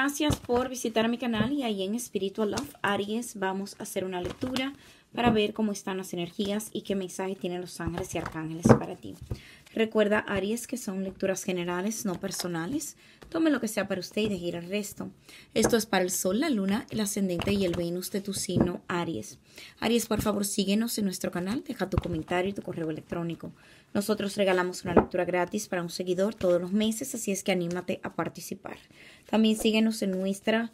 Gracias por visitar mi canal y ahí en Spiritual Love Aries vamos a hacer una lectura para ver cómo están las energías y qué mensaje tienen los ángeles y arcángeles para ti. Recuerda, Aries, que son lecturas generales, no personales. Tome lo que sea para usted y deje ir el resto. Esto es para el Sol, la Luna, el Ascendente y el Venus de tu signo Aries. Aries, por favor, síguenos en nuestro canal, deja tu comentario y tu correo electrónico. Nosotros regalamos una lectura gratis para un seguidor todos los meses, así es que anímate a participar. También síguenos en nuestra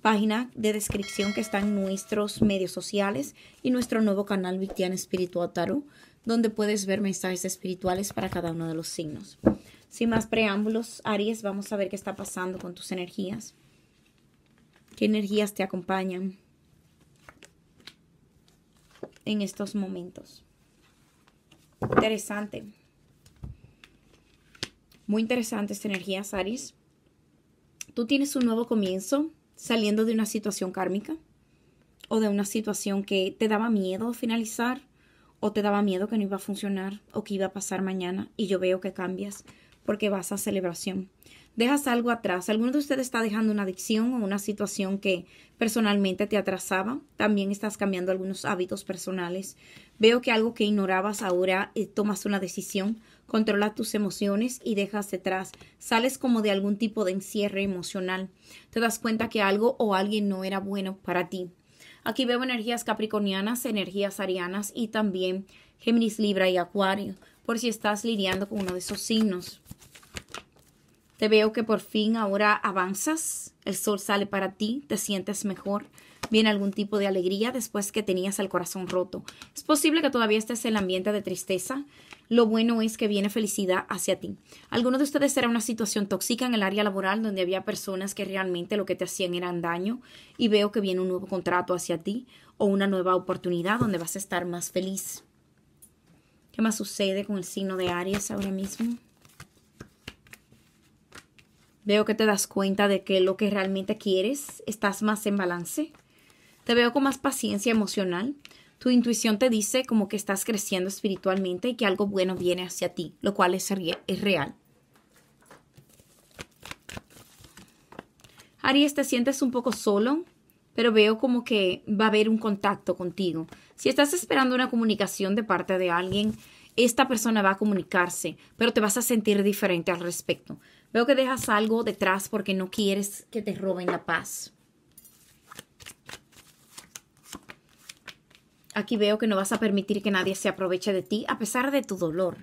página de descripción que están nuestros medios sociales y nuestro nuevo canal Victiana Espíritu ataru donde puedes ver mensajes espirituales para cada uno de los signos. Sin más preámbulos, Aries, vamos a ver qué está pasando con tus energías. ¿Qué energías te acompañan en estos momentos? Interesante. Muy interesantes energías, Aries. Tú tienes un nuevo comienzo saliendo de una situación kármica o de una situación que te daba miedo finalizar o te daba miedo que no iba a funcionar o que iba a pasar mañana y yo veo que cambias porque vas a celebración. Dejas algo atrás. Alguno de ustedes está dejando una adicción o una situación que personalmente te atrasaba. También estás cambiando algunos hábitos personales. Veo que algo que ignorabas ahora eh, tomas una decisión, controlas tus emociones y dejas detrás. Sales como de algún tipo de encierre emocional. Te das cuenta que algo o alguien no era bueno para ti. Aquí veo energías capricornianas, energías arianas y también Géminis, Libra y Acuario, por si estás lidiando con uno de esos signos. Te veo que por fin ahora avanzas, el sol sale para ti, te sientes mejor, viene algún tipo de alegría después que tenías el corazón roto. Es posible que todavía estés en el ambiente de tristeza. Lo bueno es que viene felicidad hacia ti. Alguno de ustedes era una situación tóxica en el área laboral donde había personas que realmente lo que te hacían eran daño y veo que viene un nuevo contrato hacia ti o una nueva oportunidad donde vas a estar más feliz. ¿Qué más sucede con el signo de Aries ahora mismo? Veo que te das cuenta de que lo que realmente quieres, estás más en balance. Te veo con más paciencia emocional. Tu intuición te dice como que estás creciendo espiritualmente y que algo bueno viene hacia ti, lo cual es, real. Aries, te sientes un poco solo, pero veo como que va a haber un contacto contigo. Si estás esperando una comunicación de parte de alguien, esta persona va a comunicarse, pero te vas a sentir diferente al respecto. Veo que dejas algo detrás porque no quieres que te roben la paz. Aquí veo que no vas a permitir que nadie se aproveche de ti a pesar de tu dolor.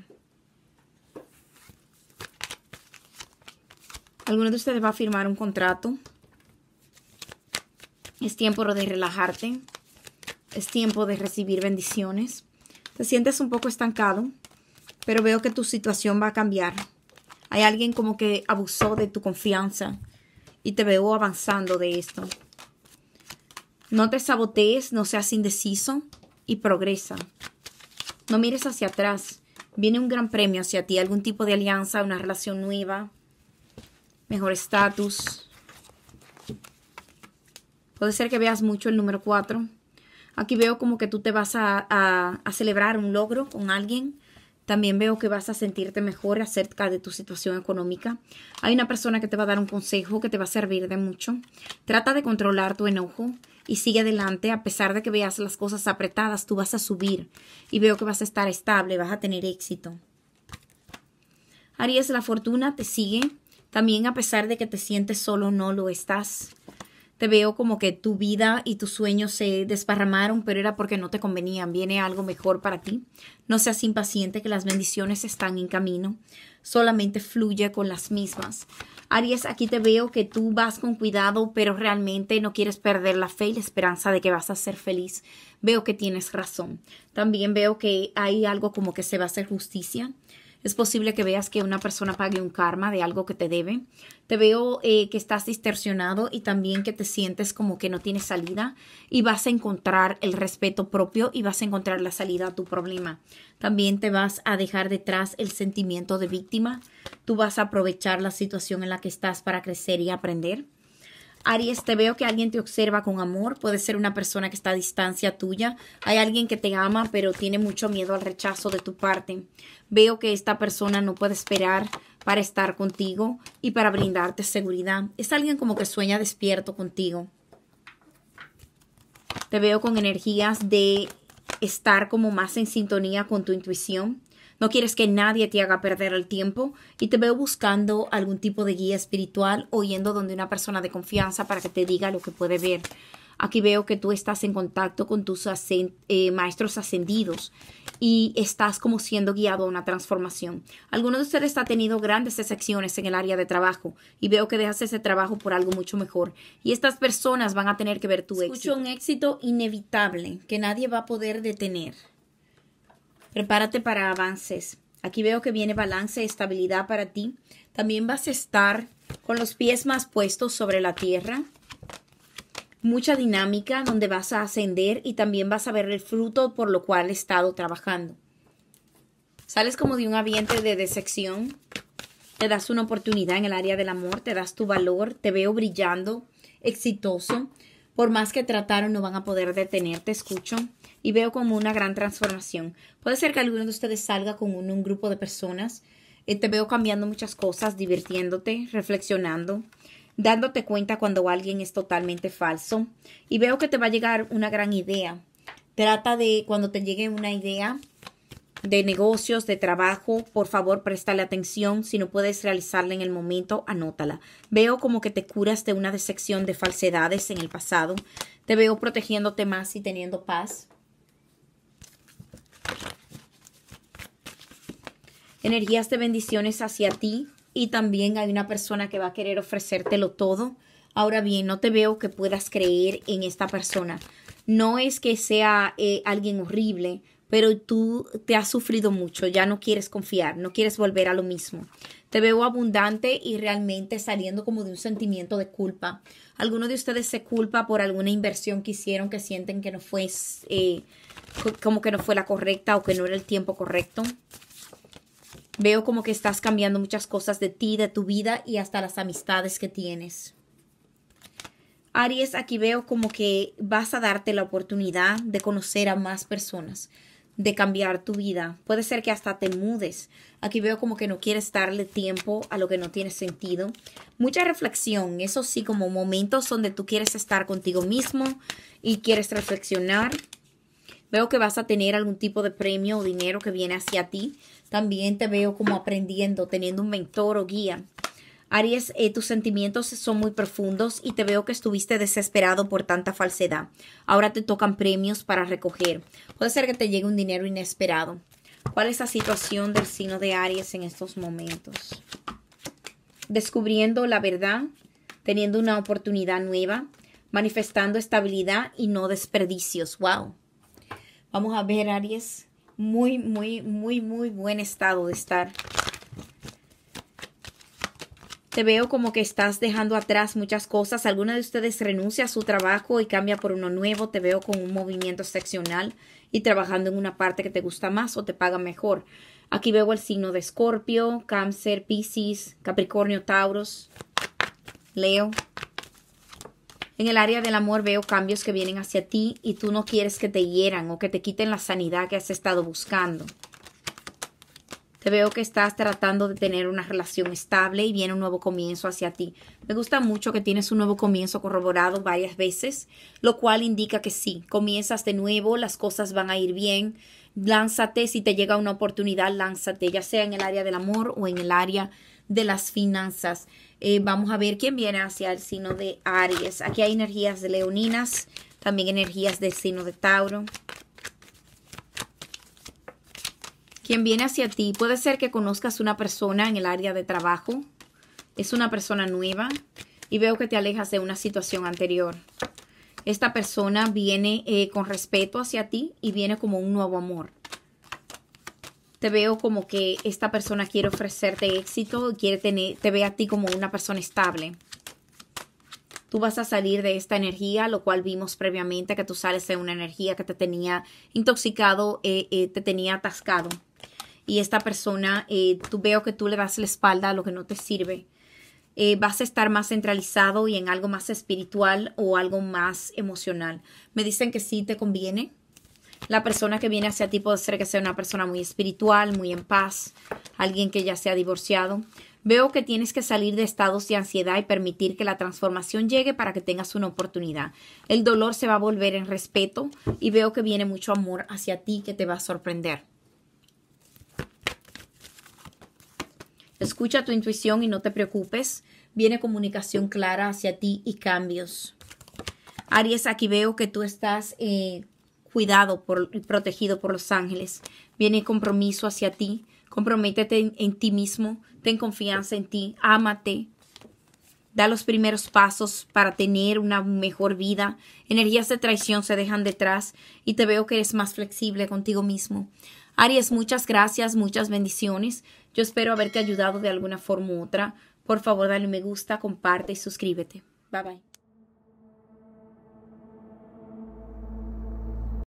Alguno de ustedes va a firmar un contrato. Es tiempo de relajarte. Es tiempo de recibir bendiciones. Te sientes un poco estancado, pero veo que tu situación va a cambiar. Hay alguien como que abusó de tu confianza y te veo avanzando de esto. No te sabotees, no seas indeciso y progresa. No mires hacia atrás. Viene un gran premio hacia ti, algún tipo de alianza, una relación nueva, mejor estatus. Puede ser que veas mucho el número 4. Aquí veo como que tú te vas a, a celebrar un logro con alguien también veo que vas a sentirte mejor acerca de tu situación económica. Hay una persona que te va a dar un consejo que te va a servir de mucho. Trata de controlar tu enojo y sigue adelante. A pesar de que veas las cosas apretadas, tú vas a subir y veo que vas a estar estable, vas a tener éxito. Aries, la fortuna te sigue. También a pesar de que te sientes solo, no lo estás te veo como que tu vida y tus sueños se desparramaron, pero era porque no te convenían. Viene algo mejor para ti. No seas impaciente, que las bendiciones están en camino. Solamente fluye con las mismas. Aries, aquí te veo que tú vas con cuidado, pero realmente no quieres perder la fe y la esperanza de que vas a ser feliz. Veo que tienes razón. También veo que hay algo como que se va a hacer justicia es posible que veas que una persona pague un karma de algo que te debe. Te veo eh, que estás distorsionado y también que te sientes como que no tienes salida y vas a encontrar el respeto propio y vas a encontrar la salida a tu problema. También te vas a dejar detrás el sentimiento de víctima. Tú vas a aprovechar la situación en la que estás para crecer y aprender. Aries, te veo que alguien te observa con amor, puede ser una persona que está a distancia tuya, hay alguien que te ama pero tiene mucho miedo al rechazo de tu parte. Veo que esta persona no puede esperar para estar contigo y para brindarte seguridad. Es alguien como que sueña despierto contigo. Te veo con energías de estar como más en sintonía con tu intuición. No quieres que nadie te haga perder el tiempo y te veo buscando algún tipo de guía espiritual o yendo donde una persona de confianza para que te diga lo que puede ver. Aquí veo que tú estás en contacto con tus eh, maestros ascendidos y estás como siendo guiado a una transformación. Alguno de ustedes ha tenido grandes excepciones en el área de trabajo y veo que dejas ese trabajo por algo mucho mejor. Y estas personas van a tener que ver tu éxito. Escucho un éxito inevitable que nadie va a poder detener. Prepárate para avances. Aquí veo que viene balance, estabilidad para ti. También vas a estar con los pies más puestos sobre la tierra. Mucha dinámica donde vas a ascender y también vas a ver el fruto por lo cual he estado trabajando. Sales como de un ambiente de decepción. Te das una oportunidad en el área del amor, te das tu valor, te veo brillando, exitoso. Por más que trataron, no van a poder detenerte, escucho. Y veo como una gran transformación. Puede ser que alguno de ustedes salga con un, grupo de personas. Eh, te veo cambiando muchas cosas, divirtiéndote, reflexionando, dándote cuenta cuando alguien es totalmente falso. Y veo que te va a llegar una gran idea. Trata de cuando te llegue una idea, de negocios, de trabajo, por favor, préstale atención. Si no puedes realizarla en el momento, anótala. Veo como que te curas de una decepción de falsedades en el pasado. Te veo protegiéndote más y teniendo paz. Energías de bendiciones hacia ti y también hay una persona que va a querer ofrecértelo todo. Ahora bien, no te veo que puedas creer en esta persona. No es que sea eh, alguien horrible, pero tú te has sufrido mucho, ya no quieres confiar, no quieres volver a lo mismo. Te veo abundante y realmente saliendo como de un sentimiento de culpa. ¿Alguno de ustedes se culpa por alguna inversión que hicieron que sienten que no fue eh, como que no fue la correcta o que no era el tiempo correcto. Veo como que estás cambiando muchas cosas de ti, de tu vida y hasta las amistades que tienes. Aries, aquí veo como que vas a darte la oportunidad de conocer a más personas de cambiar tu vida. Puede ser que hasta te mudes. Aquí veo como que no quieres darle tiempo a lo que no tiene sentido. Mucha reflexión, eso sí, como momentos donde tú quieres estar contigo mismo y quieres reflexionar. Veo que vas a tener algún tipo de premio o dinero que viene hacia ti. También te veo como aprendiendo, teniendo un mentor o guía. Aries, eh, tus sentimientos son muy profundos y te veo que estuviste desesperado por tanta falsedad. Ahora te tocan premios para recoger. Puede ser que te llegue un dinero inesperado. ¿Cuál es la situación del signo de Aries en estos momentos? Descubriendo la verdad, teniendo una oportunidad nueva, manifestando estabilidad y no desperdicios. ¡Wow! Vamos a ver, Aries. Muy, muy, muy, muy buen estado de estar. Te veo como que estás dejando atrás muchas cosas. Alguna de ustedes renuncia a su trabajo y cambia por uno nuevo. Te veo con un movimiento seccional y trabajando en una parte que te gusta más o te paga mejor. Aquí veo el signo de Escorpio, Cáncer, Piscis, Capricornio, Tauros, Leo. En el área del amor veo cambios que vienen hacia ti y tú no quieres que te hieran o que te quiten la sanidad que has estado buscando. Te veo que estás tratando de tener una relación estable y viene un nuevo comienzo hacia ti. Me gusta mucho que tienes un nuevo comienzo corroborado varias veces, lo cual indica que sí, comienzas de nuevo, las cosas van a ir bien. Lánzate, si te llega una oportunidad, lánzate, ya sea en el área del amor o en el área de las finanzas. Eh, vamos a ver quién viene hacia el signo de Aries. Aquí hay energías de leoninas, también energías del signo de Tauro. quien viene hacia ti. Puede ser que conozcas una persona en el área de trabajo. Es una persona nueva y veo que te alejas de una situación anterior. Esta persona viene eh, con respeto hacia ti y viene como un nuevo amor. Te veo como que esta persona quiere ofrecerte éxito, quiere tener, te ve a ti como una persona estable. Tú vas a salir de esta energía, lo cual vimos previamente que tú sales de una energía que te tenía intoxicado, eh, eh, te tenía atascado y esta persona, eh, tú veo que tú le das la espalda a lo que no te sirve. Eh, vas a estar más centralizado y en algo más espiritual o algo más emocional. Me dicen que sí te conviene. La persona que viene hacia ti puede ser que sea una persona muy espiritual, muy en paz, alguien que ya se ha divorciado. Veo que tienes que salir de estados de ansiedad y permitir que la transformación llegue para que tengas una oportunidad. El dolor se va a volver en respeto y veo que viene mucho amor hacia ti que te va a sorprender. Escucha tu intuición y no te preocupes. Viene comunicación clara hacia ti y cambios. Aries, aquí veo que tú estás eh, cuidado y protegido por los ángeles. Viene compromiso hacia ti. Comprométete en ti mismo. Ten confianza en ti. Ámate da los primeros pasos para tener una mejor vida. Energías de traición se dejan detrás y te veo que eres más flexible contigo mismo. Aries, muchas gracias, muchas bendiciones. Yo espero haberte ayudado de alguna forma u otra. Por favor, dale me gusta, comparte y suscríbete. Bye bye.